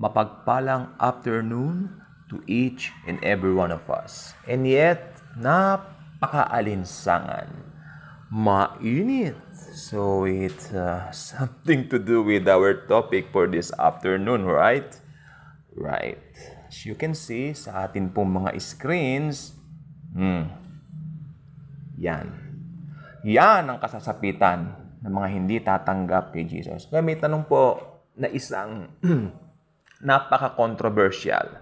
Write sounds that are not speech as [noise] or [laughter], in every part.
mapagpalang afternoon to each and every one of us. And yet, napakaalinsangan. Mainit. So it's uh, [laughs] something to do with our topic for this afternoon, right? Right. As you can see sa atin pong mga screens, hmm, yan. Yan ang kasasapitan ng mga hindi tatanggap kay Jesus. Kaya may tanong po na isang [clears throat] napaka-controversial.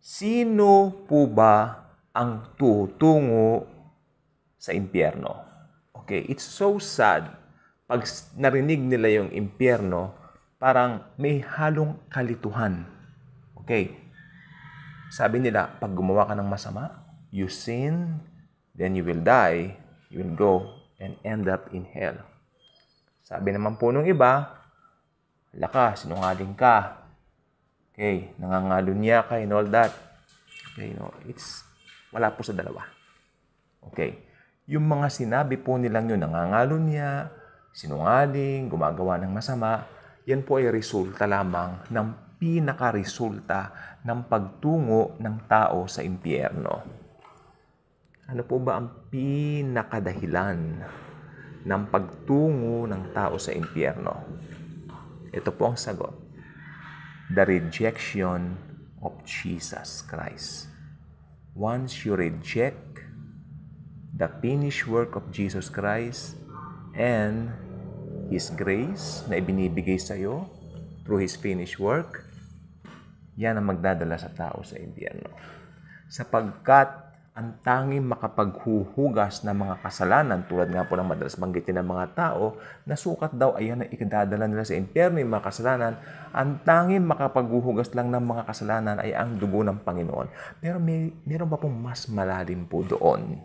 Sino po ba ang tutungo sa impyerno? Okay, it's so sad pag narinig nila yung impyerno, parang may halong kalituhan. Okay. Sabi nila, pag gumawa ka ng masama, you sin, then you will die, you will go and end up in hell. Sabi naman po nung iba, lakas, sinungaling ka, Okay, nangangalunya ka and all that. Okay, no, it's wala po sa dalawa. Okay. Yung mga sinabi po nilang yun, nangangalo niya, sinungaling, gumagawa ng masama, yan po ay resulta lamang ng pinakaresulta ng pagtungo ng tao sa impyerno. Ano po ba ang pinakadahilan ng pagtungo ng tao sa impyerno? Ito po ang sagot the rejection of Jesus Christ. Once you reject the finished work of Jesus Christ and His grace na ibinibigay sa iyo through His finished work, yan ang magdadala sa tao sa impyerno. Sapagkat ang tanging makapaghuhugas ng mga kasalanan tulad nga po ng madalas banggitin ng mga tao na sukat daw ayan ang ikadadala nila sa impyerno yung mga kasalanan ang tanging makapaghuhugas lang ng mga kasalanan ay ang dugo ng Panginoon pero may, meron pa pong mas malalim po doon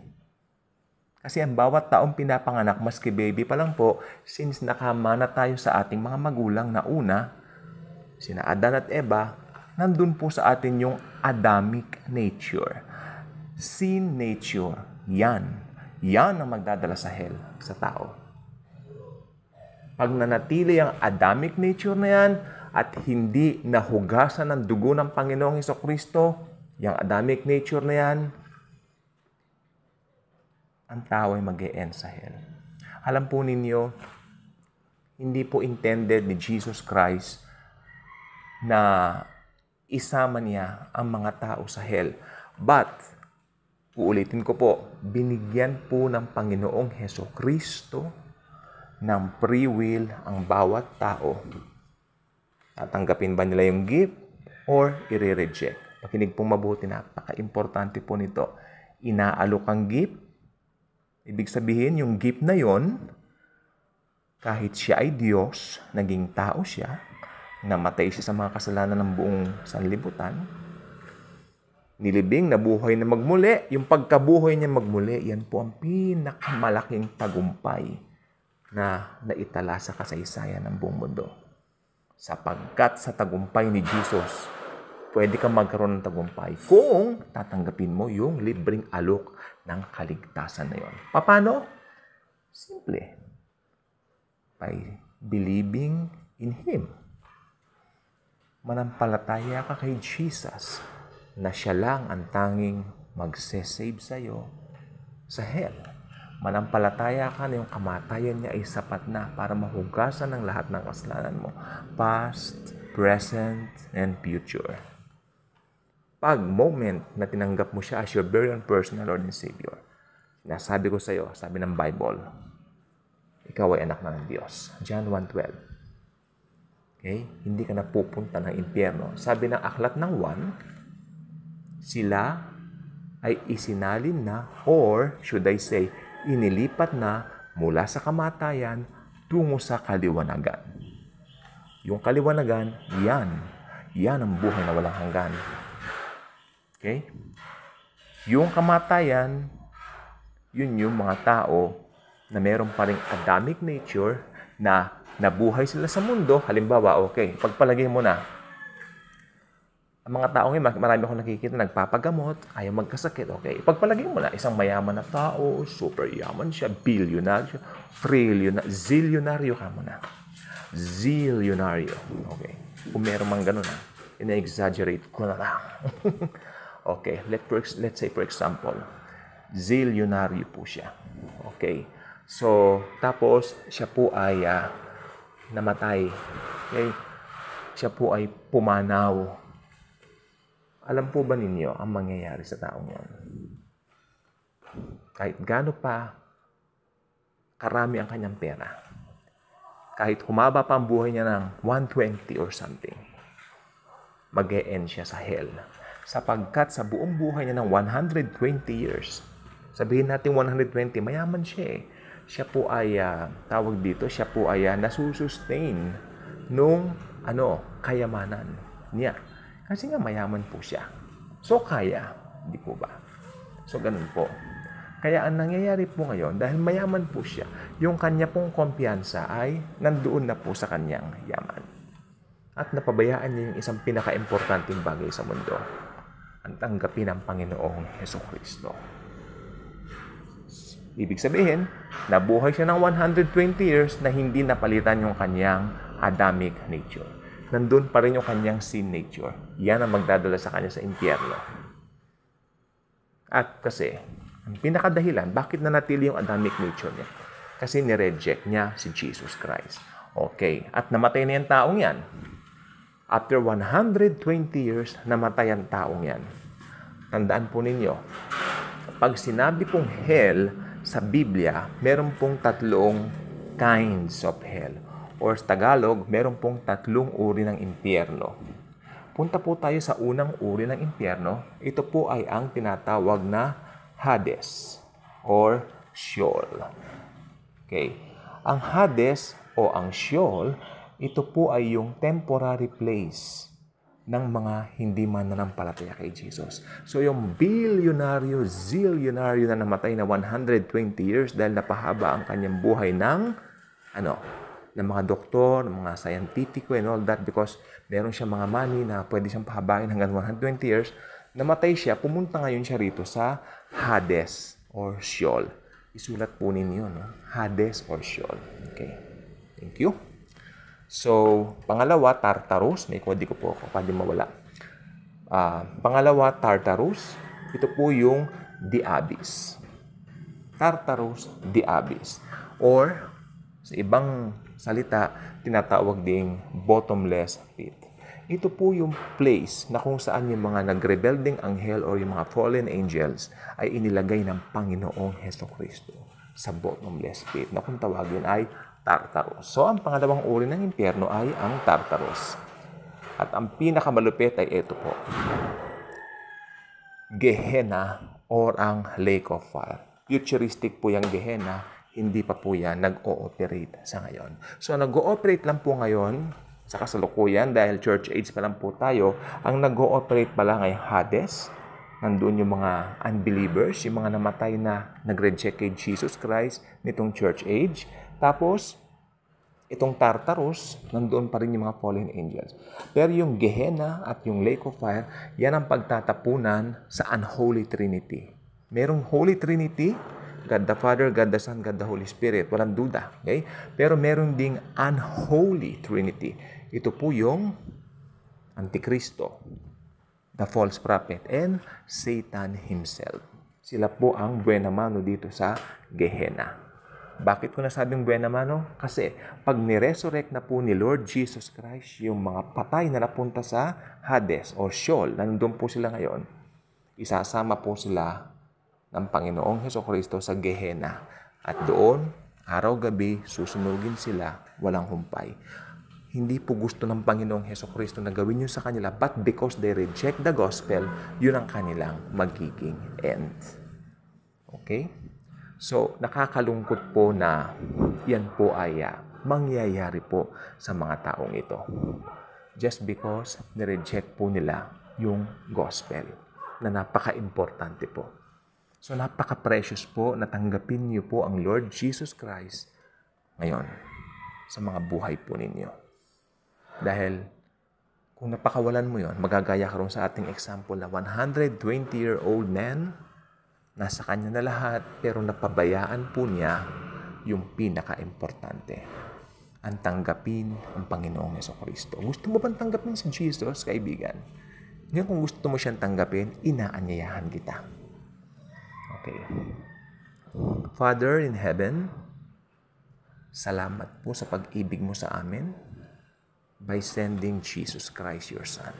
kasi ang bawat taong pinapanganak maski baby pa lang po since nakamana tayo sa ating mga magulang na una sina Adan at Eva nandun po sa atin yung Adamic nature sin nature. Yan. Yan ang magdadala sa hell sa tao. Pag nanatili ang Adamic nature na yan at hindi nahugasan ng dugo ng Panginoong Heso Kristo, yung Adamic nature na yan, ang tao ay mag end sa hell. Alam po ninyo, hindi po intended ni Jesus Christ na isama niya ang mga tao sa hell. But Uulitin ko po, binigyan po ng Panginoong Heso Kristo ng free will ang bawat tao. Tatanggapin ba nila yung gift or i-reject? Pakinig pong mabuti, napaka-importante po nito. Inaalok ang gift. Ibig sabihin, yung gift na yon, kahit siya ay Diyos, naging tao siya, namatay siya sa mga kasalanan ng buong sanlibutan, nilibing na buhay na magmuli, yung pagkabuhay niya magmuli, yan po ang pinakamalaking tagumpay na naitala sa kasaysayan ng buong mundo. Sapagkat sa tagumpay ni Jesus, pwede kang magkaroon ng tagumpay kung tatanggapin mo yung libreng alok ng kaligtasan na yon. Paano? Simple. By believing in Him. Manampalataya ka kay Jesus na siya lang ang tanging magsesave sa'yo sa hell. Manampalataya ka na yung kamatayan niya ay sapat na para mahugasan ng lahat ng kasalanan mo. Past, present, and future. Pag moment na tinanggap mo siya as your very own personal Lord and Savior, nasabi ko sa iyo, sabi ng Bible, ikaw ay anak na ng Diyos. John 1.12 Okay? Hindi ka na pupunta ng impyerno. Sabi ng aklat ng 1, sila ay isinalin na or should I say, inilipat na mula sa kamatayan tungo sa kaliwanagan. Yung kaliwanagan, yan. Yan ang buhay na walang hanggan. Okay? Yung kamatayan, yun yung mga tao na meron pa rin Adamic nature na nabuhay sila sa mundo. Halimbawa, okay, pagpalagay mo na, ang mga taong yun, marami akong nakikita, nagpapagamot, ayaw magkasakit, okay? Pagpalagay mo na, isang mayaman na tao, super yaman siya, billionaire siya, trillionaire, zillionaryo ka mo na. Zillionaryo, okay? Kung meron mang ganun, ha? Ah, ina-exaggerate ko na lang. [laughs] okay, let for, let's say for example, zillionaryo po siya. Okay? So, tapos, siya po ay uh, namatay. Okay? Siya po ay pumanaw alam po ba ninyo ang mangyayari sa taong yan? Kahit gaano pa karami ang kanyang pera, kahit humaba pa ang buhay niya ng 120 or something, mag -e end siya sa hell. Sapagkat sa buong buhay niya ng 120 years, sabihin natin 120, mayaman siya eh. Siya po ay, uh, tawag dito, siya po ay uh, nasusustain nung ano, kayamanan niya kasi nga mayaman po siya. So, kaya. Di po ba? So, ganun po. Kaya ang nangyayari po ngayon, dahil mayaman po siya, yung kanya pong kumpiyansa ay nandoon na po sa kanyang yaman. At napabayaan niya yung isang pinaka-importanting bagay sa mundo, ang tanggapin ng Panginoong Heso Kristo. Ibig sabihin, nabuhay siya ng 120 years na hindi napalitan yung kanyang Adamic nature nandun pa rin yung kanyang sin nature. Yan ang magdadala sa kanya sa impyerno. At kasi, ang pinakadahilan, bakit na natili yung Adamic nature niya? Kasi nireject niya si Jesus Christ. Okay, at namatay na yung taong yan. After 120 years, namatay ang taong yan. Tandaan po ninyo, pag sinabi pong hell sa Biblia, meron pong tatlong kinds of hell or Tagalog, meron pong tatlong uri ng impyerno. Punta po tayo sa unang uri ng impyerno. Ito po ay ang tinatawag na Hades or Sheol. Okay. Ang Hades o ang Sheol, ito po ay yung temporary place ng mga hindi mananampalataya kay Jesus. So yung bilyonaryo, zillionaryo na namatay na 120 years dahil napahaba ang kanyang buhay ng ano, ng mga doktor, ng mga scientific and all that because meron siya mga money na pwede siyang pahabain hanggang 120 years. Namatay siya, pumunta ngayon siya rito sa Hades or Sheol. Isulat po ninyo, no? Hades or Sheol. Okay. Thank you. So, pangalawa, Tartarus. May kodi ko po ako, pwede mawala. Uh, pangalawa, Tartarus. Ito po yung The Abyss. Tartarus, The Abyss. Or, sa ibang salita, tinatawag ding bottomless pit. Ito po yung place na kung saan yung mga nagrebelding anghel or yung mga fallen angels ay inilagay ng Panginoong Heso Kristo sa bottomless pit na kung tawagin ay Tartarus. So, ang pangalawang uri ng impyerno ay ang Tartarus. At ang pinakamalupit ay ito po. Gehenna or ang lake of fire. Futuristic po yung Gehenna hindi pa po yan nag-ooperate sa ngayon. So, nag-ooperate lang po ngayon sa kasalukuyan dahil church age pa lang po tayo. Ang nag-ooperate pala ay Hades, nandun yung mga unbelievers, yung mga namatay na nag-reject kay Jesus Christ nitong church age. Tapos, itong Tartarus, nandoon pa rin yung mga fallen angels. Pero yung Gehenna at yung lake of fire, yan ang pagtatapunan sa unholy trinity. Merong holy trinity, God the Father, God the Son, God the Holy Spirit. Walang duda. Okay? Pero meron ding unholy Trinity. Ito po yung Antikristo, the false prophet, and Satan himself. Sila po ang buenamano dito sa Gehenna. Bakit ko nasabing buenamano? Kasi pag niresurrect na po ni Lord Jesus Christ yung mga patay na napunta sa Hades or Sheol, nandun po sila ngayon, isasama po sila ng Panginoong Heso Kristo sa Gehenna. At doon, araw-gabi, susunugin sila, walang humpay. Hindi po gusto ng Panginoong Heso Kristo na gawin yun sa kanila, but because they reject the gospel, yun ang kanilang magiging end. Okay? So, nakakalungkot po na yan po ay uh, mangyayari po sa mga taong ito. Just because nireject po nila yung gospel na napaka-importante po. So napaka-precious po na tanggapin niyo po ang Lord Jesus Christ ngayon sa mga buhay po ninyo. Dahil kung napakawalan mo yon, magagaya ka ron sa ating example na 120-year-old man, nasa kanya na lahat, pero napabayaan po niya yung pinaka-importante. Ang tanggapin ang Panginoong Yeso Kristo. Gusto mo bang tanggapin si Jesus, kaibigan? Ngayon kung gusto mo siyang tanggapin, inaanyayahan kita Okay. Father in heaven, salamat po sa pag-ibig mo sa amin by sending Jesus Christ, your Son.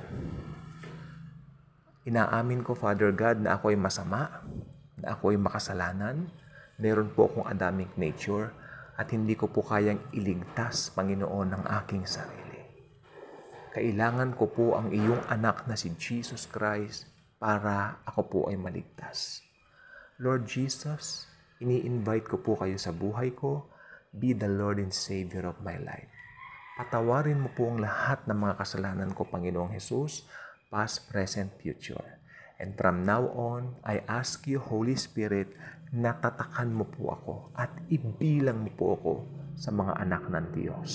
Inaamin ko, Father God, na ako ay masama, na ako ay makasalanan, meron po akong Adamic nature, at hindi ko po kayang iligtas, Panginoon, ng aking sarili. Kailangan ko po ang iyong anak na si Jesus Christ para ako po ay maligtas. Lord Jesus, ini-invite ko po kayo sa buhay ko. Be the Lord and Savior of my life. Patawarin mo po ang lahat ng mga kasalanan ko, Panginoong Jesus, past, present, future. And from now on, I ask you, Holy Spirit, na tatakan mo po ako at ibilang mo po ako sa mga anak ng Diyos.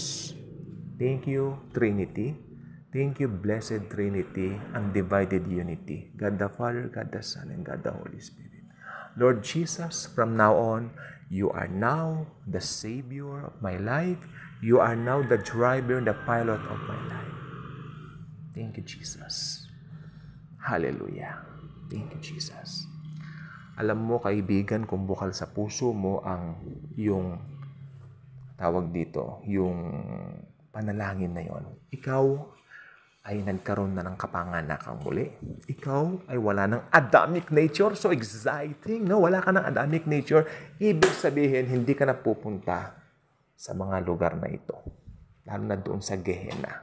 Thank you, Trinity. Thank you, Blessed Trinity, divided unity. God the Father, God the Son, and God the Holy Spirit. Lord Jesus, from now on, you are now the Savior of my life. You are now the driver and the pilot of my life. Thank you, Jesus. Hallelujah. Thank you, Jesus. Alam mo, kaibigan, kung bukal sa puso mo ang yung tawag dito, yung panalangin na yon. Ikaw ay nagkaroon na ng kapanganakang muli. Ikaw ay wala ng Adamic nature. So exciting, no? Wala ka ng Adamic nature. Ibig sabihin, hindi ka na pupunta sa mga lugar na ito. Lalo na doon sa Gehenna.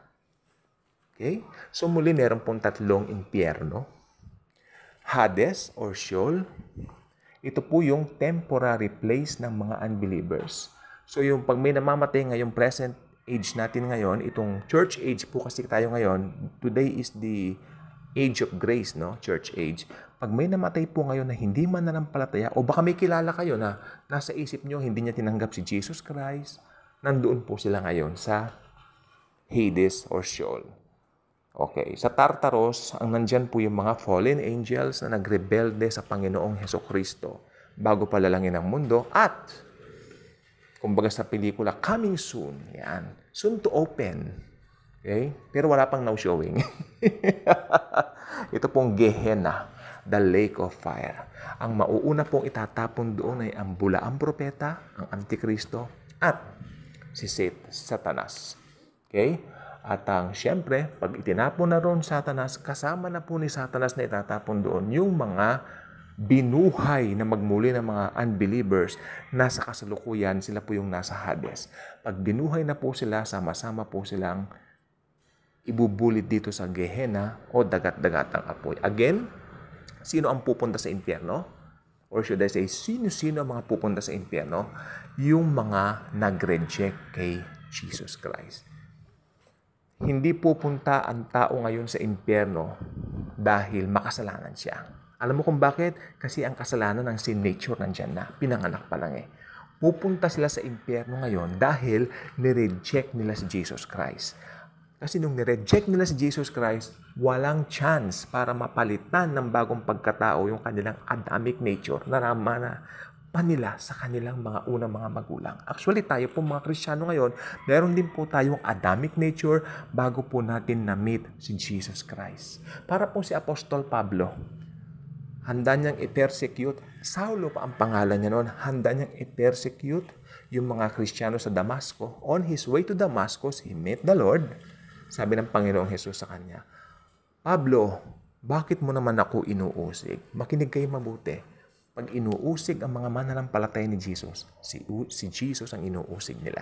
Okay? So muli, meron pong tatlong impyerno. Hades or Sheol. Ito po yung temporary place ng mga unbelievers. So yung pag may namamatay ngayong present age natin ngayon, itong church age po kasi tayo ngayon, today is the age of grace, no? Church age. Pag may namatay po ngayon na hindi man nanampalataya, o baka may kilala kayo na nasa isip nyo hindi niya tinanggap si Jesus Christ, nandoon po sila ngayon sa Hades or Sheol. Okay, sa Tartaros, ang nandyan po yung mga fallen angels na nagrebelde sa Panginoong Heso Kristo bago palalangin ang mundo at kumbaga sa pelikula, coming soon. Yan. Soon to open. Okay? Pero wala pang now showing. [laughs] Ito pong Gehenna, the lake of fire. Ang mauuna pong itatapon doon ay ang bula, ang propeta, ang antikristo, at si Satan, Satanas. Okay? At ang siyempre, pag itinapon na roon Satanas, kasama na po ni Satanas na itatapon doon yung mga binuhay na magmuli ng mga unbelievers, nasa kasalukuyan sila po yung nasa Hades. Pag binuhay na po sila, sama-sama po silang ibubulit dito sa Gehenna o dagat-dagatang apoy. Again, sino ang pupunta sa impyerno? Or should I say, sino-sino ang mga pupunta sa impyerno? Yung mga nag-reject kay Jesus Christ. Hindi pupunta ang tao ngayon sa impyerno dahil makasalanan siya alam mo kung bakit? Kasi ang kasalanan ng sin nature nandyan na. Pinanganak pa lang eh. Pupunta sila sa impyerno ngayon dahil nireject nila si Jesus Christ. Kasi nung nireject nila si Jesus Christ, walang chance para mapalitan ng bagong pagkatao yung kanilang Adamic nature na ramana pa panila sa kanilang mga unang mga magulang. Actually, tayo po mga Kristiyano ngayon, meron din po tayong Adamic nature bago po natin na-meet si Jesus Christ. Para po si Apostol Pablo, Handa niyang i-persecute. Saulo pa ang pangalan niya noon. Handa niyang i-persecute yung mga Kristiyano sa Damasco. On his way to Damascus, he met the Lord. Sabi ng Panginoong Hesus sa kanya, Pablo, bakit mo naman ako inuusig? Makinig kayo mabuti. Pag inuusig ang mga mananampalatay ni Jesus, si, si Jesus ang inuusig nila.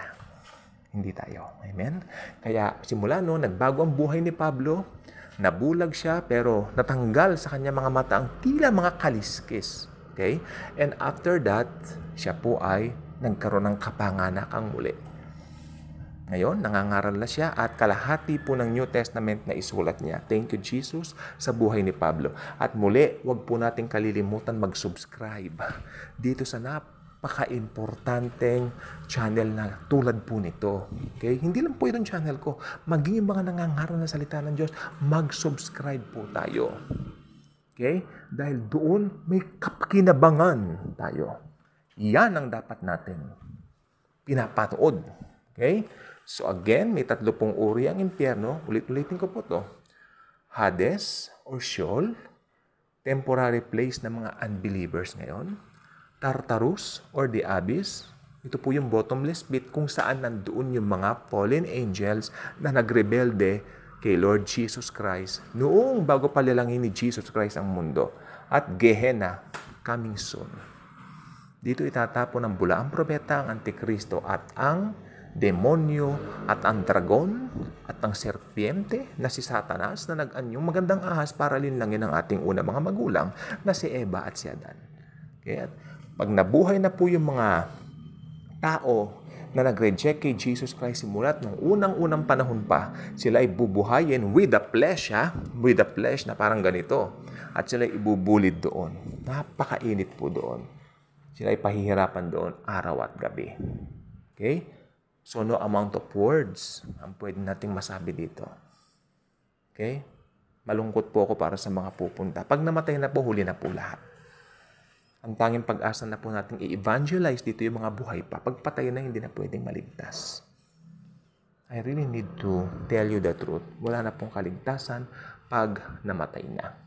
Hindi tayo. Amen? Kaya simula noon, nagbago ang buhay ni Pablo. Nabulag siya pero natanggal sa kanya mga mata ang tila mga kaliskis. Okay? And after that, siya po ay nagkaroon ng kapanganakang muli. Ngayon, nangangaral na siya at kalahati po ng New Testament na isulat niya. Thank you, Jesus, sa buhay ni Pablo. At muli, wag po nating kalilimutan mag-subscribe dito sa NAP napaka-importanteng channel na tulad po nito. Okay? Hindi lang po itong channel ko. Maging yung mga nangangaral na salita ng Diyos, mag-subscribe po tayo. Okay? Dahil doon may kapakinabangan tayo. Yan ang dapat natin pinapanood. Okay? So again, may tatlo pong uri ang impyerno. Ulit-ulitin ko po to. Hades or Sheol, temporary place ng mga unbelievers ngayon. Tartarus or the abyss. Ito po yung bottomless pit kung saan nandoon yung mga fallen angels na nagrebelde kay Lord Jesus Christ noong bago palalangin ni Jesus Christ ang mundo. At Gehenna, coming soon. Dito itatapon ng bulaang propeta ang Antikristo at ang demonyo at ang dragon at ang serpiente na si Satanas na nag-anyong magandang ahas para linlangin ang ating una mga magulang na si Eva at si Adan. Okay? At pag nabuhay na po yung mga tao na nag-reject kay Jesus Christ simulat nung unang-unang panahon pa, sila ay bubuhayin with the flesh, ha? With the flesh na parang ganito. At sila ay ibubulid doon. Napakainit po doon. Sila ay pahihirapan doon araw at gabi. Okay? So no amount of words ang pwede nating masabi dito. Okay? Malungkot po ako para sa mga pupunta. Pag namatay na po, huli na po lahat ang tanging pag-asa na po nating i-evangelize dito yung mga buhay pa. Pagpatay na, hindi na pwedeng maligtas. I really need to tell you the truth. Wala na pong kaligtasan pag namatay na.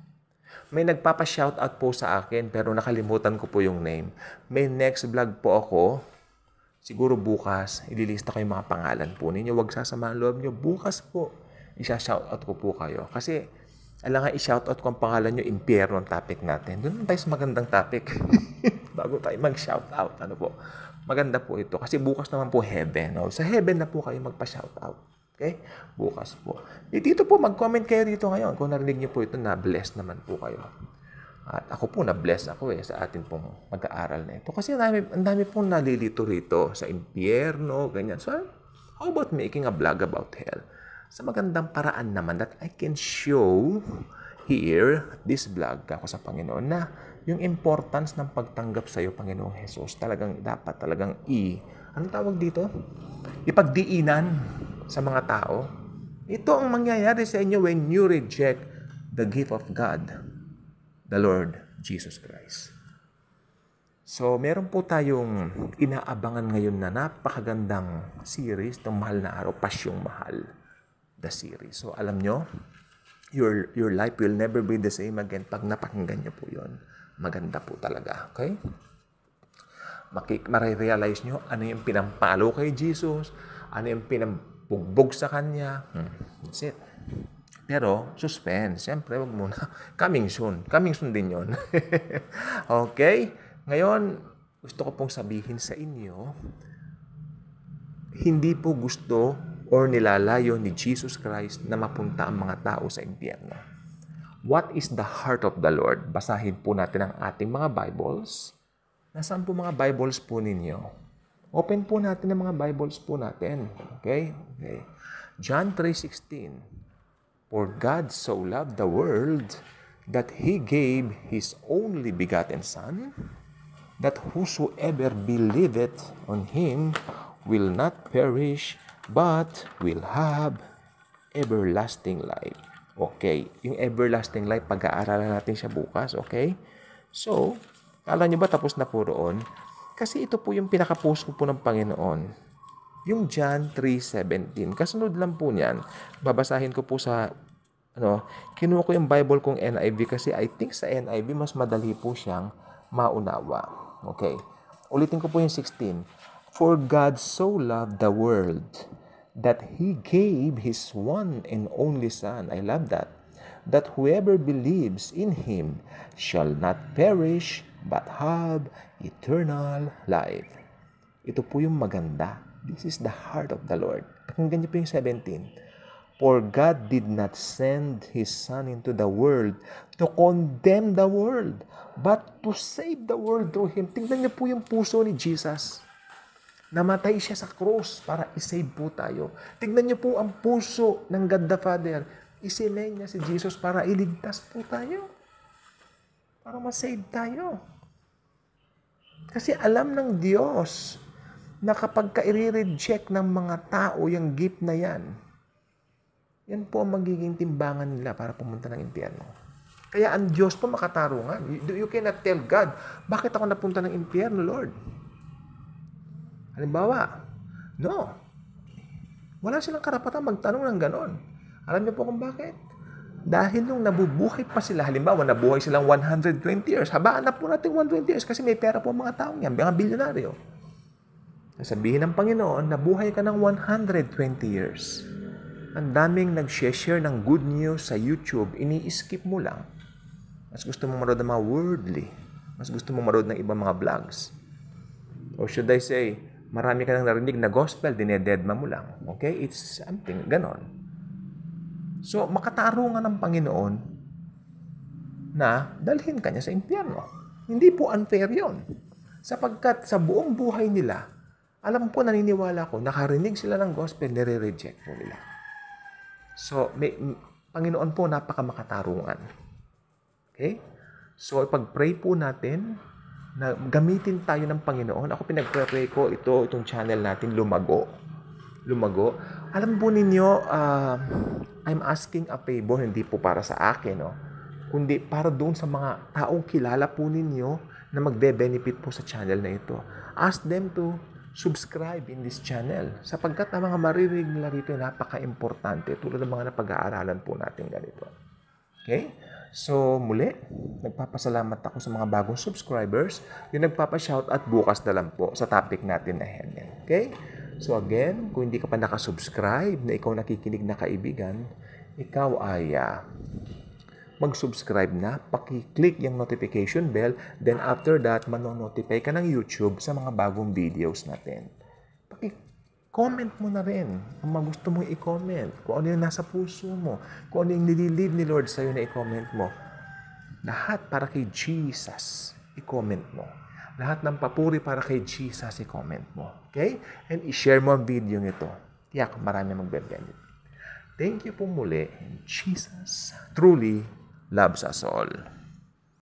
May nagpapa-shoutout po sa akin pero nakalimutan ko po yung name. May next vlog po ako. Siguro bukas, ililista ko yung mga pangalan po ninyo. Huwag sasamahan loob nyo. Bukas po, isa-shoutout ko po kayo. Kasi alam nga, i-shoutout ko ang pangalan nyo, impyerno ang topic natin. Doon tayo sa magandang topic. [laughs] Bago tayo mag-shoutout, ano po. Maganda po ito. Kasi bukas naman po heaven. No? Sa heaven na po kayo magpa-shoutout. Okay? Bukas po. E dito po, mag-comment kayo dito ngayon. Kung narinig nyo po ito, na-bless naman po kayo. At ako po, na-bless ako eh sa atin pong mag-aaral na ito. Kasi ang dami, ang dami pong nalilito rito sa impyerno, ganyan. So, how about making a vlog about hell? sa magandang paraan naman that I can show here this vlog ako sa Panginoon na yung importance ng pagtanggap sa iyo, Panginoong Hesus talagang dapat talagang i, ano tawag dito? Ipagdiinan sa mga tao. Ito ang mangyayari sa inyo when you reject the gift of God, the Lord Jesus Christ. So, meron po tayong inaabangan ngayon na napakagandang series, ng Mahal na Araw, Pasyong Mahal the series. So alam nyo, your, your life will never be the same again pag napakinggan nyo po yon Maganda po talaga. Okay? Makik marirealize nyo ano yung pinampalo kay Jesus, ano yung pinambugbog sa Kanya. Hmm. That's it. Pero, suspense. Siyempre, wag muna. [laughs] Coming soon. Coming soon din yon [laughs] okay? Ngayon, gusto ko pong sabihin sa inyo, hindi po gusto or nilalayo ni Jesus Christ na mapunta ang mga tao sa impyerno. What is the heart of the Lord? Basahin po natin ang ating mga Bibles. Nasaan po mga Bibles po ninyo? Open po natin ang mga Bibles po natin. Okay? okay. John 3.16 For God so loved the world that He gave His only begotten Son, that whosoever believeth on Him will not perish but will have everlasting life. Okay, yung everlasting life, pag-aaralan natin siya bukas, okay? So, alam nyo ba tapos na po roon? Kasi ito po yung pinaka-post po ng Panginoon. Yung John 3.17. Kasunod lang po niyan. Babasahin ko po sa ano, kinuha ko yung Bible kong NIV kasi I think sa NIV mas madali po siyang maunawa. Okay. Ulitin ko po yung 16. For God so loved the world that he gave his one and only son. I love that. That whoever believes in him shall not perish but have eternal life. Ito po yung maganda. This is the heart of the Lord. Pakinggan niyo po yung 17. For God did not send His Son into the world to condemn the world, but to save the world through Him. Tingnan niyo po yung puso ni Jesus. Namatay siya sa cross para isave po tayo. Tignan niyo po ang puso ng God the Father. Isinay niya si Jesus para iligtas po tayo. Para masave tayo. Kasi alam ng Diyos na kapag ka i-reject ng mga tao yung gift na yan, yan po ang magiging timbangan nila para pumunta ng impyerno. Kaya ang Diyos po makatarungan. You, you cannot tell God, bakit ako napunta ng impyerno, Lord? Halimbawa, no. Wala silang karapatan magtanong ng ganon. Alam niyo po kung bakit? Dahil nung nabubuhay pa sila, halimbawa nabuhay silang 120 years, habaan na po natin 120 years kasi may pera po ang mga taong yan, mga bilyonaryo. Sabihin ng Panginoon, nabuhay ka ng 120 years. Ang daming nag-share ng good news sa YouTube, ini-skip mo lang. Mas gusto mong maroon ng mga worldly. Mas gusto mong maroon ng ibang mga vlogs. Or should I say, marami ka nang narinig na gospel, dinededma mo lang. Okay? It's something, ganon. So, makatarungan ng Panginoon na dalhin ka niya sa impyerno. Hindi po unfair yon. Sapagkat sa buong buhay nila, alam ko, naniniwala ko, nakarinig sila ng gospel, nire-reject po nila. So, may, Panginoon po, napaka makatarungan. Okay? So, ipag-pray po natin na gamitin tayo ng Panginoon. Ako pinagpre-pray ko ito, itong channel natin, lumago. Lumago. Alam po ninyo, uh, I'm asking a favor, hindi po para sa akin, no? kundi para doon sa mga taong kilala po ninyo na magbe-benefit po sa channel na ito. Ask them to subscribe in this channel sapagkat ang mga maririnig nila rito napaka-importante tulad ng mga napag-aaralan po natin ganito. Okay? So muli, nagpapasalamat ako sa mga bagong subscribers. Yung nagpapa-shout at bukas na lang po sa topic natin na Helen. Okay? So again, kung hindi ka pa nakasubscribe na ikaw nakikinig na kaibigan, ikaw ay uh, mag-subscribe na, paki-click yung notification bell, then after that, manonotify ka ng YouTube sa mga bagong videos natin comment mo na rin ang magusto mong i-comment. Kung ano yung nasa puso mo. Kung ano yung nililid ni Lord sa'yo na i-comment mo. Lahat para kay Jesus, i-comment mo. Lahat ng papuri para kay Jesus, i-comment mo. Okay? And i-share mo ang video ito. Tiyak, marami magbe-benefit. Thank you po muli. And Jesus truly loves us all.